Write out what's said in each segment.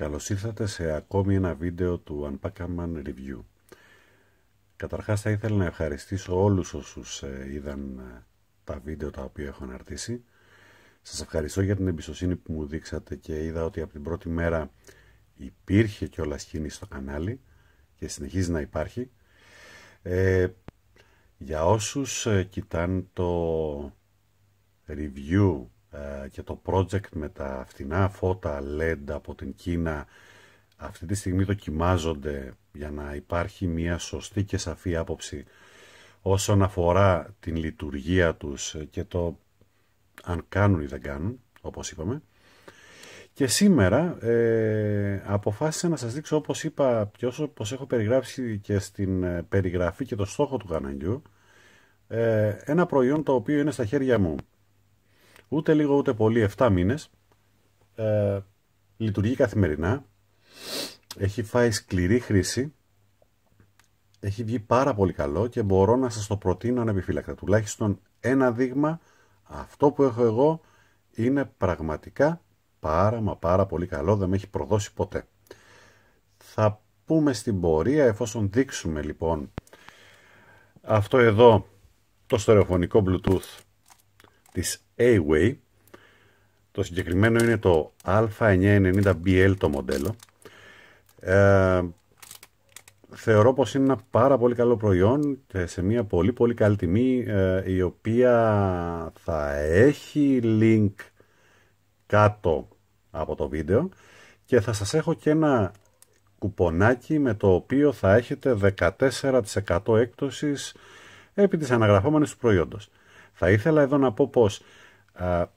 Καλώς ήρθατε σε ακόμη ένα βίντεο του Unpackerman Review. Καταρχάς θα ήθελα να ευχαριστήσω όλους όσους ε, είδαν ε, τα βίντεο τα οποία έχω αναρτήσει. Σας ευχαριστώ για την εμπιστοσύνη που μου δείξατε και είδα ότι από την πρώτη μέρα υπήρχε κιόλας κίνηση στο κανάλι και συνεχίζει να υπάρχει. Ε, για όσους κοιτάν το review ε, και το project με τα φθηνά φώτα LED από την Κίνα αυτή τη στιγμή δοκιμάζονται για να υπάρχει μια σωστή και σαφή άποψη όσον αφορά την λειτουργία τους και το αν κάνουν ή δεν κάνουν, όπως είπαμε. Και σήμερα ε, αποφάσισα να σας δείξω, όπως είπα και όσο πως έχω περιγράψει και στην ε, περιγραφή και το στόχο του καναλιού, ε, ένα προϊόν το οποίο είναι στα χέρια μου ούτε λίγο ούτε πολύ, 7 μήνες, ε, λειτουργεί καθημερινά, έχει φάει σκληρή χρήση, έχει βγει πάρα πολύ καλό και μπορώ να σας το προτείνω ανεπιφύλακτα. Τουλάχιστον ένα δείγμα, αυτό που έχω εγώ είναι πραγματικά πάρα μα πάρα πολύ καλό, δεν με έχει προδώσει ποτέ. Θα πούμε στην πορεία, εφόσον δείξουμε λοιπόν αυτό εδώ το στερεοφωνικό Bluetooth της Away Το συγκεκριμένο είναι το α990BL το μοντέλο. Ε, θεωρώ πως είναι ένα πάρα πολύ καλό προϊόν σε μια πολύ πολύ καλή τιμή ε, η οποία θα έχει link κάτω από το βίντεο και θα σας έχω και ένα κουπονάκι με το οποίο θα έχετε 14% έκπτωσης επί της αναγραφόμενης του προϊόντος. Θα ήθελα εδώ να πω πως α,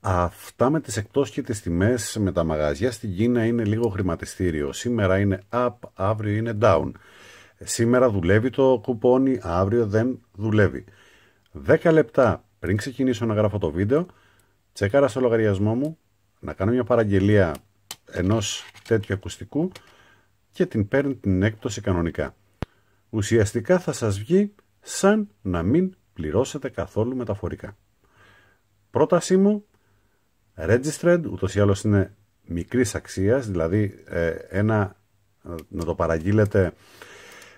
αυτά με τις εκτός και τις τιμές με τα μαγαζιά στην Κίνα είναι λίγο χρηματιστήριο. Σήμερα είναι up, αύριο είναι down. Σήμερα δουλεύει το κουπόνι, αύριο δεν δουλεύει. 10 λεπτά πριν ξεκινήσω να γράφω το βίντεο, τσεκάρα στο λογαριασμό μου να κάνω μια παραγγελία ενός τέτοιου ακουστικού και την παίρνει την έκπτωση κανονικά. Ουσιαστικά θα σας βγει σαν να μην πληρώσετε καθόλου μεταφορικά. Πρότασή μου, registered, ούτως ή άλλως είναι μικρής αξίας, δηλαδή ε, ένα, ε, να το παραγγείλετε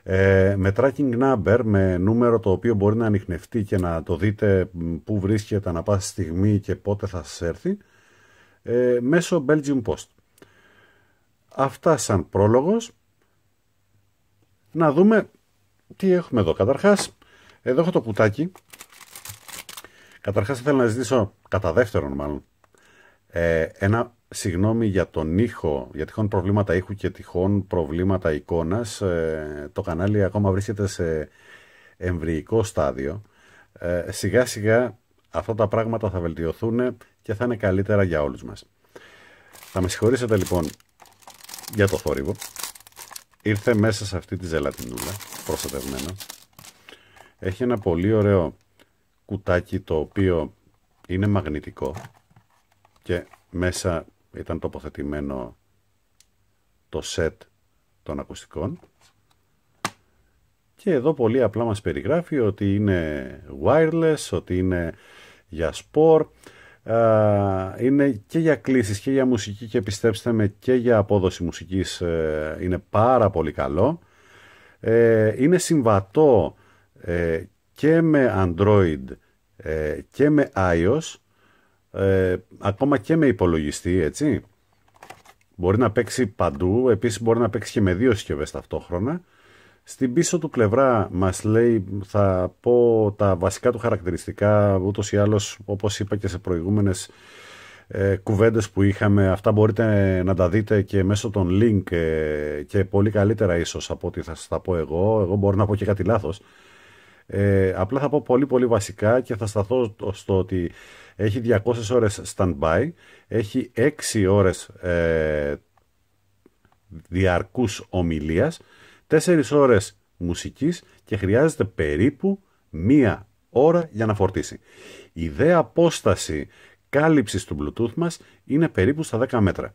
ε, με tracking number, με νούμερο το οποίο μπορεί να ανοιχνευτεί και να το δείτε πού βρίσκεται ανα πάση στιγμή και πότε θα σας έρθει, ε, μέσω Belgium Post. Αυτά σαν πρόλογος. Να δούμε τι έχουμε εδώ. Καταρχάς, εδώ έχω το κουτάκι. Καταρχάς θέλω να ζητήσω, κατά δεύτερον μάλλον, ε, ένα συγγνώμη για τον ήχο, για τυχόν προβλήματα ήχου και τυχόν προβλήματα εικόνας. Ε, το κανάλι ακόμα βρίσκεται σε εμβρυϊκό στάδιο. Ε, σιγά σιγά αυτά τα πράγματα θα βελτιωθούν και θα είναι καλύτερα για όλους μας. Θα με συγχωρήσετε λοιπόν για το θόρυβο. Ήρθε μέσα σε αυτή τη ζελατινούλα, προστατευμένα. Έχει ένα πολύ ωραίο κουτάκι το οποίο είναι μαγνητικό και μέσα ήταν τοποθετημένο το σετ των ακουστικών και εδώ πολύ απλά μας περιγράφει ότι είναι wireless, ότι είναι για σπορ, είναι και για κλήσεις και για μουσική και πιστέψτε με και για απόδοση μουσικής ε, είναι πάρα πολύ καλό. Ε, είναι συμβατό ε, και με Android ε, και με iOS, ε, ακόμα και με υπολογιστή, έτσι. Μπορεί να παίξει παντού, επίσης μπορεί να παίξει και με δύο συσκευές ταυτόχρονα. Στην πίσω του πλευρά μας λέει, θα πω τα βασικά του χαρακτηριστικά, ούτως ή άλλως, όπως είπα και σε προηγούμενες ε, κουβέντες που είχαμε, αυτά μπορείτε να τα δείτε και μέσω των link ε, και πολύ καλύτερα ίσως από ό,τι θα σας τα πω εγώ. Εγώ μπορώ να πω και κάτι λάθος. Ε, απλά θα πω πολύ πολύ βασικά και θα σταθώ στο ότι έχει 200 ώρες έχει 6 ώρες ε, διαρκούς ομιλίας, 4 ώρες μουσικής και χρειάζεται περίπου μία ώρα για να φορτίσει. Η δε απόσταση κάλυψης του Bluetooth μας είναι περίπου στα 10 μέτρα.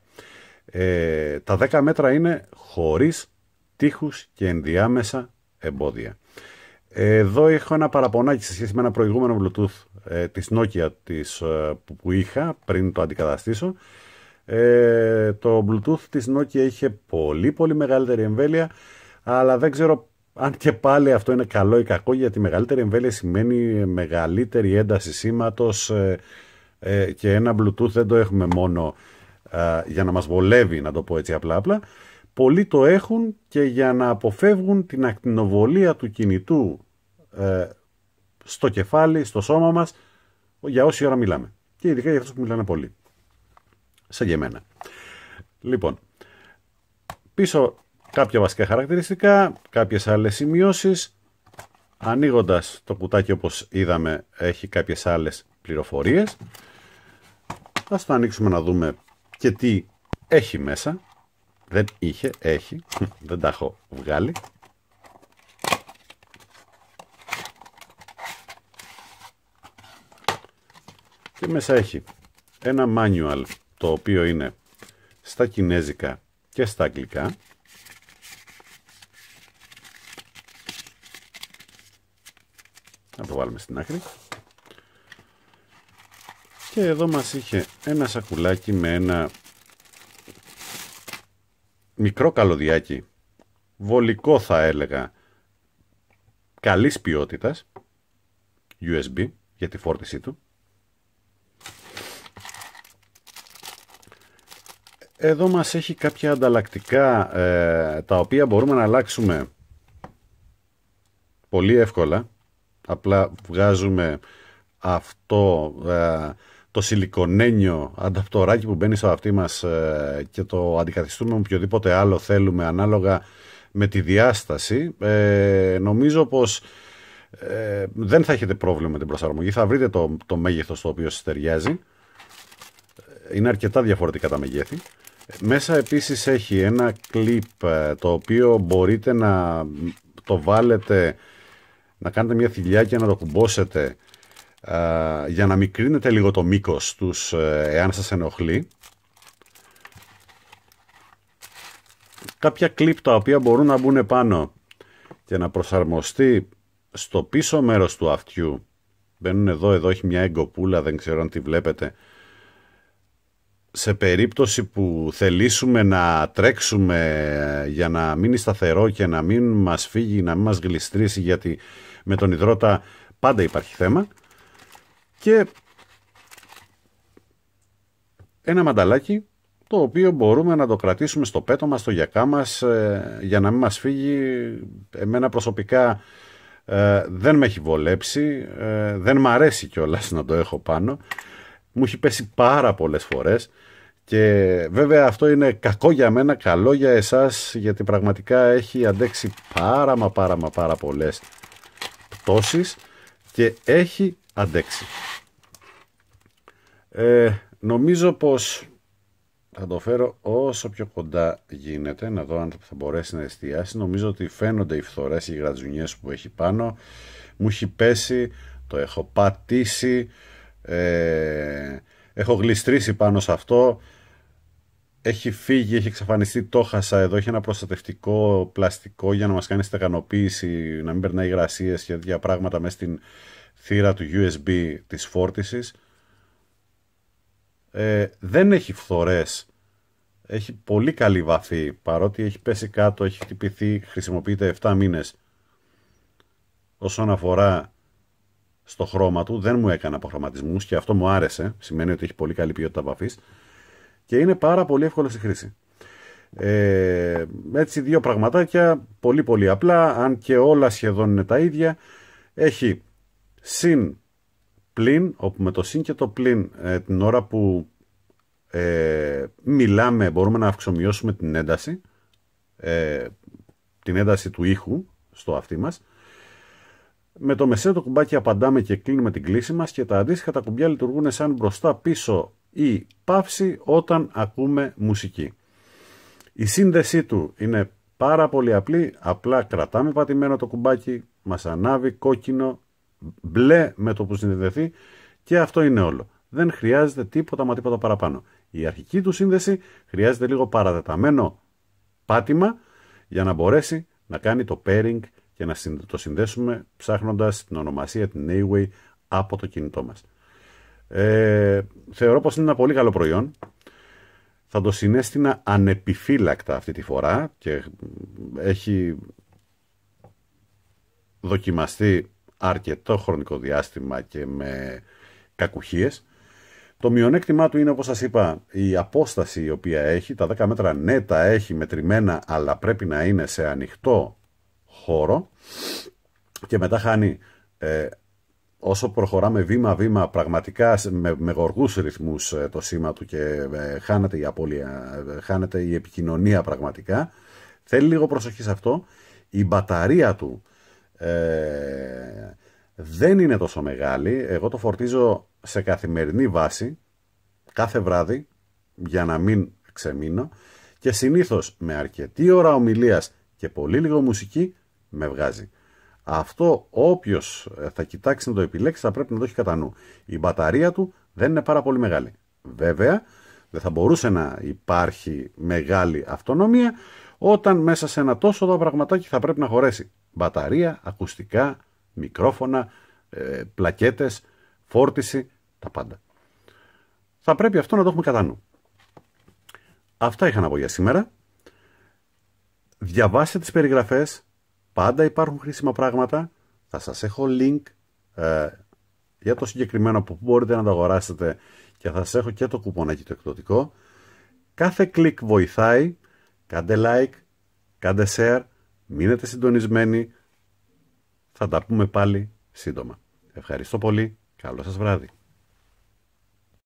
Ε, τα 10 μέτρα είναι χωρίς τείχους και ενδιάμεσα εμπόδια. Εδώ έχω ένα παραπονάκι σε σχέση με ένα προηγούμενο Bluetooth ε, της Nokia ε, που, είχα πριν το αντικαταστήσω. Ε, το Bluetooth της Nokia είχε πολύ πολύ μεγαλύτερη εμβέλεια αλλά δεν ξέρω αν και πάλι αυτό είναι καλό ή κακό γιατί μεγαλύτερη εμβέλεια σημαίνει μεγαλύτερη ένταση σήματος και ένα Bluetooth δεν το έχουμε μόνο για να μας βολεύει να το πω έτσι απλά απλά πολλοί το έχουν και για να αποφεύγουν την ακτινοβολία του κινητού ε, στο κεφάλι, στο σώμα μας, για όση ώρα μιλάμε. Και ειδικά για αυτούς που μιλάνε πολύ. Σαν και εμένα. Λοιπόν, πίσω κάποια βασικά χαρακτηριστικά, κάποιες άλλες σημειώσεις. Ανοίγοντας το κουτάκι όπως είδαμε έχει κάποιες άλλες πληροφορίες. Ας το ανοίξουμε να δούμε και τι έχει μέσα. Δεν είχε, έχει, δεν τα έχω βγάλει. και μέσα έχει ένα manual το οποίο είναι στα κινέζικα και στα αγγλικά να το βάλουμε στην άκρη και εδώ μας είχε ένα σακουλάκι με ένα μικρό καλωδιάκι βολικό θα έλεγα καλής ποιότητας USB για τη φόρτισή του εδώ μας έχει κάποια ανταλλακτικά ε, τα οποία μπορούμε να αλλάξουμε πολύ εύκολα. Απλά βγάζουμε αυτό ε, το σιλικονένιο ανταπτοράκι που μπαίνει στο αυτί μας ε, και το αντικαθιστούμε με οποιοδήποτε άλλο θέλουμε ανάλογα με τη διάσταση. νομίζω πως δεν θα έχετε πρόβλημα με την προσαρμογή. Θα βρείτε το, το μέγεθος το οποίο σας ταιριάζει. Είναι αρκετά διαφορετικά τα μεγέθη. Μέσα επίσης έχει ένα κλιπ ε, το οποίο μπορείτε να το βάλετε, να κάνετε μια θηλιά και να το κουμπώσετε ε, για να μικρύνετε λίγο το μήκος τους ε, εάν σας ενοχλεί. Κάποια κλιπ τα οποία μπορούν να μπουν πάνω και να προσαρμοστεί στο πίσω μέρος του αυτιού. Μπαίνουν εδώ, εδώ έχει μια εγκοπούλα, δεν ξέρω αν τη βλέπετε σε περίπτωση που θελήσουμε να τρέξουμε ε, για να μείνει σταθερό και να μην μας φύγει, να μην μας γλιστρήσει γιατί με τον υδρότα πάντα υπάρχει θέμα και ένα μανταλάκι το οποίο μπορούμε να το κρατήσουμε στο πέτο μας, στο γιακά μας ε, για να μην μας φύγει εμένα προσωπικά ε, δεν με έχει βολέψει δεν μ' αρέσει κιόλας να το έχω πάνω μου έχει πέσει πάρα πολλές φορές και βέβαια αυτό είναι κακό για μένα, καλό για εσάς, γιατί πραγματικά έχει αντέξει πάρα μα πάρα μα πάρα πολλές πτώσεις και έχει αντέξει. Ε, νομίζω πως θα το φέρω όσο πιο κοντά γίνεται, να δω αν θα μπορέσει να εστιάσει. Νομίζω ότι φαίνονται οι φθορές, οι γρατζουνιές που έχει πάνω. Μου έχει πέσει, το έχω πατήσει, ε, έχω γλιστρήσει πάνω σε αυτό έχει φύγει, έχει εξαφανιστεί, το χάσα εδώ, έχει ένα προστατευτικό πλαστικό για να μας κάνει στεγανοποίηση, να μην περνάει υγρασίες και για πράγματα μέσα στην θύρα του USB της φόρτισης. Ε, δεν έχει φθορές, έχει πολύ καλή βαφή, παρότι έχει πέσει κάτω, έχει χτυπηθεί, χρησιμοποιείται 7 μήνες. Όσον αφορά στο χρώμα του, δεν μου έκανε αποχρωματισμούς και αυτό μου άρεσε, σημαίνει ότι έχει πολύ καλή ποιότητα βαφής και είναι πάρα πολύ εύκολο στη χρήση. Ε, έτσι δύο πραγματάκια, πολύ πολύ απλά, αν και όλα σχεδόν είναι τα ίδια. Έχει συν πλην, όπου με το συν και το πλην ε, την ώρα που ε, μιλάμε μπορούμε να αυξομοιώσουμε την ένταση, ε, την ένταση του ήχου στο αυτή μας. Με το μεσαίο το κουμπάκι απαντάμε και κλείνουμε την κλίση μας και τα αντίστοιχα τα κουμπιά λειτουργούν σαν μπροστά πίσω ή παύση όταν ακούμε μουσική. Η σύνδεσή του είναι πάρα πολύ απλή, απλά κρατάμε πατημένο το κουμπάκι, μας ανάβει κόκκινο, μπλε με το που συνδεθεί και αυτό είναι όλο. Δεν χρειάζεται τίποτα μα τίποτα παραπάνω. Η αρχική του σύνδεση χρειάζεται λίγο παραδεταμένο πάτημα για να μπορέσει να κάνει το pairing και να το συνδέσουμε ψάχνοντας την ονομασία, την A-Way από το κινητό μας. Ε, θεωρώ πως είναι ένα πολύ καλό προϊόν. Θα το συνέστηνα ανεπιφύλακτα αυτή τη φορά και έχει δοκιμαστεί αρκετό χρονικό διάστημα και με κακουχίες. Το μειονέκτημά του είναι, όπως σας είπα, η απόσταση η οποία έχει. Τα 10 μέτρα ναι τα έχει μετρημένα, αλλά πρέπει να είναι σε ανοιχτό χώρο. Και μετά χάνει ε, όσο προχωράμε βήμα-βήμα πραγματικά με, με γοργούς ρυθμούς ε, το σήμα του και ε, χάνεται η απώλεια, ε, χάνεται η επικοινωνία πραγματικά, θέλει λίγο προσοχή σε αυτό. Η μπαταρία του ε, δεν είναι τόσο μεγάλη. Εγώ το φορτίζω σε καθημερινή βάση, κάθε βράδυ, για να μην ξεμείνω και συνήθως με αρκετή ώρα ομιλίας και πολύ λίγο μουσική με βγάζει. Αυτό όποιος ε, θα κοιτάξει να το επιλέξει θα πρέπει να το έχει κατά νου. Η μπαταρία του δεν είναι πάρα πολύ μεγάλη. Βέβαια, δεν θα μπορούσε να υπάρχει μεγάλη αυτονομία όταν μέσα σε ένα τόσο δω πραγματάκι θα πρέπει να χωρέσει μπαταρία, ακουστικά, μικρόφωνα, ε, πλακέτες, φόρτιση, τα πάντα. Θα πρέπει αυτό να το έχουμε κατά νου. Αυτά είχα να πω για σήμερα. Διαβάστε τις περιγραφές Πάντα υπάρχουν χρήσιμα πράγματα. Θα σας έχω link ε, για το συγκεκριμένο που μπορείτε να τα αγοράσετε και θα σας έχω και το κουπονάκι το εκδοτικό. Κάθε κλικ βοηθάει. Κάντε like, κάντε share, μείνετε συντονισμένοι. Θα τα πούμε πάλι σύντομα. Ευχαριστώ πολύ. Καλό σας βράδυ.